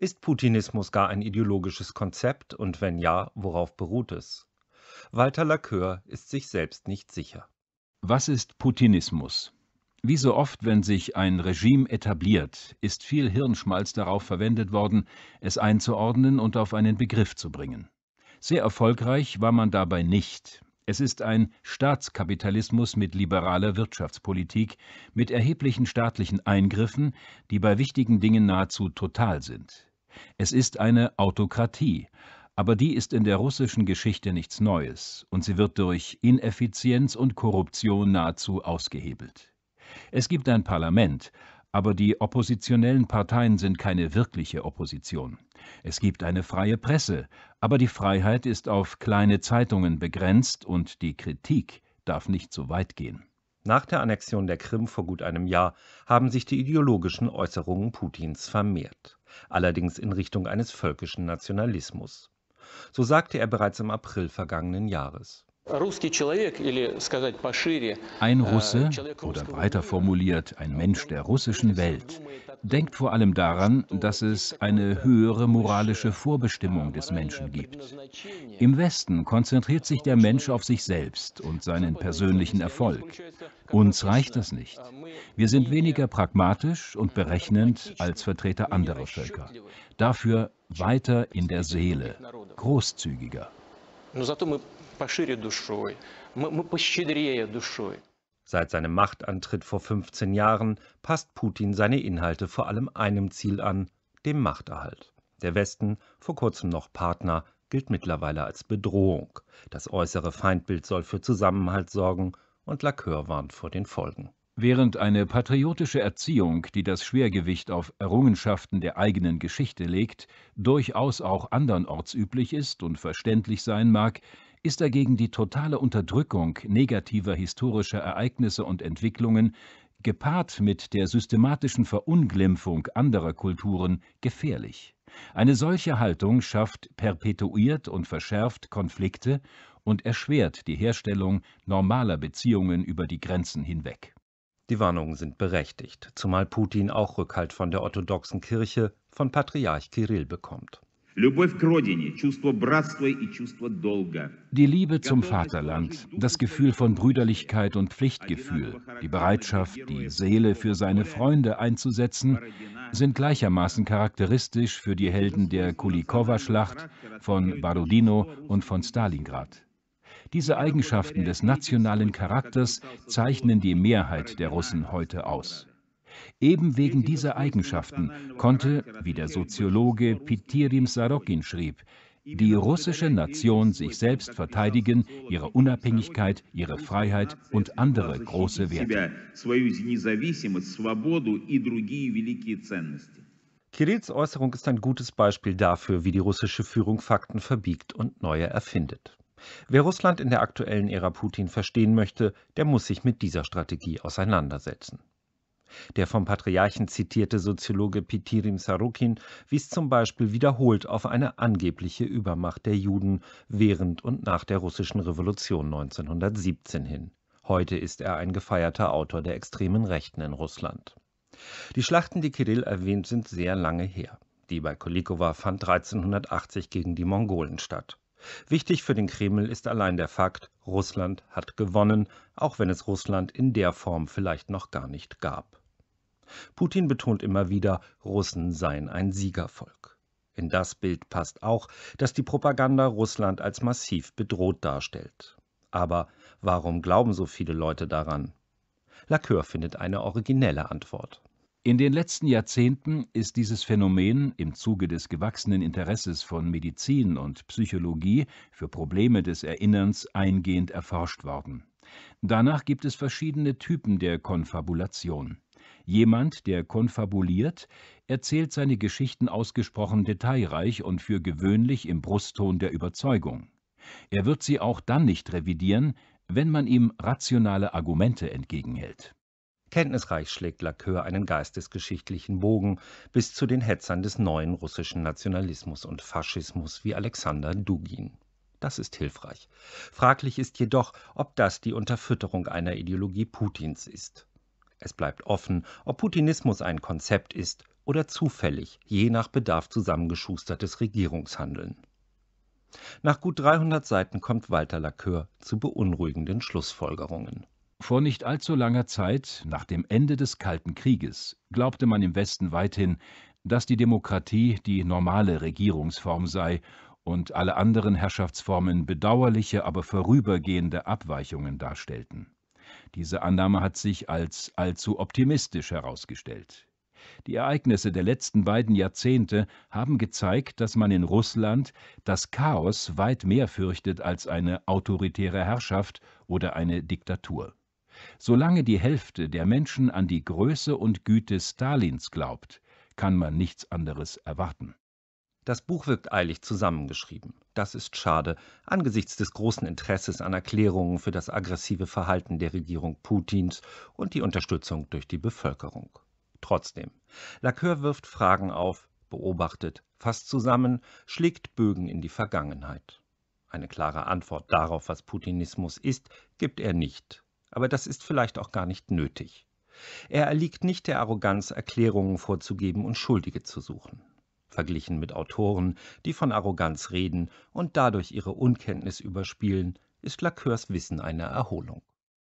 Ist Putinismus gar ein ideologisches Konzept und wenn ja, worauf beruht es? Walter Lacœur ist sich selbst nicht sicher. Was ist Putinismus? Wie so oft, wenn sich ein Regime etabliert, ist viel Hirnschmalz darauf verwendet worden, es einzuordnen und auf einen Begriff zu bringen. Sehr erfolgreich war man dabei nicht. Es ist ein Staatskapitalismus mit liberaler Wirtschaftspolitik, mit erheblichen staatlichen Eingriffen, die bei wichtigen Dingen nahezu total sind. Es ist eine Autokratie, aber die ist in der russischen Geschichte nichts Neues und sie wird durch Ineffizienz und Korruption nahezu ausgehebelt. Es gibt ein Parlament, aber die oppositionellen Parteien sind keine wirkliche Opposition. Es gibt eine freie Presse, aber die Freiheit ist auf kleine Zeitungen begrenzt und die Kritik darf nicht so weit gehen. Nach der Annexion der Krim vor gut einem Jahr haben sich die ideologischen Äußerungen Putins vermehrt, allerdings in Richtung eines völkischen Nationalismus. So sagte er bereits im April vergangenen Jahres ein э, Russe oder weiter formuliert ein Mensch der russischen Welt denkt vor allem daran, dass es eine höhere moralische Vorbestimmung des Menschen gibt. Im Westen konzentriert sich der Mensch auf sich selbst und seinen persönlichen Erfolg. Uns reicht das nicht. Wir sind weniger pragmatisch э, und berechnend als Vertreter anderer Völker. Dafür weiter in der Seele, großzügiger. Seit seinem Machtantritt vor 15 Jahren passt Putin seine Inhalte vor allem einem Ziel an, dem Machterhalt. Der Westen, vor kurzem noch Partner, gilt mittlerweile als Bedrohung. Das äußere Feindbild soll für Zusammenhalt sorgen und Lacœur warnt vor den Folgen. Während eine patriotische Erziehung, die das Schwergewicht auf Errungenschaften der eigenen Geschichte legt, durchaus auch andernorts üblich ist und verständlich sein mag, ist dagegen die totale Unterdrückung negativer historischer Ereignisse und Entwicklungen gepaart mit der systematischen Verunglimpfung anderer Kulturen gefährlich. Eine solche Haltung schafft, perpetuiert und verschärft Konflikte und erschwert die Herstellung normaler Beziehungen über die Grenzen hinweg. Die Warnungen sind berechtigt, zumal Putin auch Rückhalt von der orthodoxen Kirche von Patriarch Kirill bekommt. Die Liebe zum Vaterland, das Gefühl von Brüderlichkeit und Pflichtgefühl, die Bereitschaft, die Seele für seine Freunde einzusetzen, sind gleichermaßen charakteristisch für die Helden der Kulikowa-Schlacht, von Barodino und von Stalingrad. Diese Eigenschaften des nationalen Charakters zeichnen die Mehrheit der Russen heute aus. Eben wegen dieser Eigenschaften konnte, wie der Soziologe Pitirim Sarokin schrieb, die russische Nation sich selbst verteidigen, ihre Unabhängigkeit, ihre Freiheit und andere große Werte. Kirills Äußerung ist ein gutes Beispiel dafür, wie die russische Führung Fakten verbiegt und neue erfindet. Wer Russland in der aktuellen Ära Putin verstehen möchte, der muss sich mit dieser Strategie auseinandersetzen. Der vom Patriarchen zitierte Soziologe Pitirim Sarukin wies zum Beispiel wiederholt auf eine angebliche Übermacht der Juden während und nach der russischen Revolution 1917 hin. Heute ist er ein gefeierter Autor der extremen Rechten in Russland. Die Schlachten, die Kirill erwähnt, sind sehr lange her. Die bei Kolikowa fand 1380 gegen die Mongolen statt. Wichtig für den Kreml ist allein der Fakt, Russland hat gewonnen, auch wenn es Russland in der Form vielleicht noch gar nicht gab. Putin betont immer wieder, Russen seien ein Siegervolk. In das Bild passt auch, dass die Propaganda Russland als massiv bedroht darstellt. Aber warum glauben so viele Leute daran? Lacoeur findet eine originelle Antwort. In den letzten Jahrzehnten ist dieses Phänomen im Zuge des gewachsenen Interesses von Medizin und Psychologie für Probleme des Erinnerns eingehend erforscht worden. Danach gibt es verschiedene Typen der Konfabulation. Jemand, der konfabuliert, erzählt seine Geschichten ausgesprochen detailreich und für gewöhnlich im Brustton der Überzeugung. Er wird sie auch dann nicht revidieren, wenn man ihm rationale Argumente entgegenhält. Kenntnisreich schlägt Lacœur einen geistesgeschichtlichen Bogen bis zu den Hetzern des neuen russischen Nationalismus und Faschismus wie Alexander Dugin. Das ist hilfreich. Fraglich ist jedoch, ob das die Unterfütterung einer Ideologie Putins ist. Es bleibt offen, ob Putinismus ein Konzept ist oder zufällig, je nach Bedarf zusammengeschustertes Regierungshandeln. Nach gut 300 Seiten kommt Walter Lacœur zu beunruhigenden Schlussfolgerungen. Vor nicht allzu langer Zeit, nach dem Ende des Kalten Krieges, glaubte man im Westen weithin, dass die Demokratie die normale Regierungsform sei und alle anderen Herrschaftsformen bedauerliche, aber vorübergehende Abweichungen darstellten. Diese Annahme hat sich als allzu optimistisch herausgestellt. Die Ereignisse der letzten beiden Jahrzehnte haben gezeigt, dass man in Russland das Chaos weit mehr fürchtet als eine autoritäre Herrschaft oder eine Diktatur. Solange die Hälfte der Menschen an die Größe und Güte Stalins glaubt, kann man nichts anderes erwarten. Das Buch wirkt eilig zusammengeschrieben. Das ist schade angesichts des großen Interesses an Erklärungen für das aggressive Verhalten der Regierung Putins und die Unterstützung durch die Bevölkerung. Trotzdem, Lacœur wirft Fragen auf, beobachtet, fasst zusammen, schlägt Bögen in die Vergangenheit. Eine klare Antwort darauf, was Putinismus ist, gibt er nicht. Aber das ist vielleicht auch gar nicht nötig. Er erliegt nicht der Arroganz, Erklärungen vorzugeben und Schuldige zu suchen verglichen mit Autoren, die von Arroganz reden und dadurch ihre Unkenntnis überspielen, ist Lacœurs Wissen eine Erholung.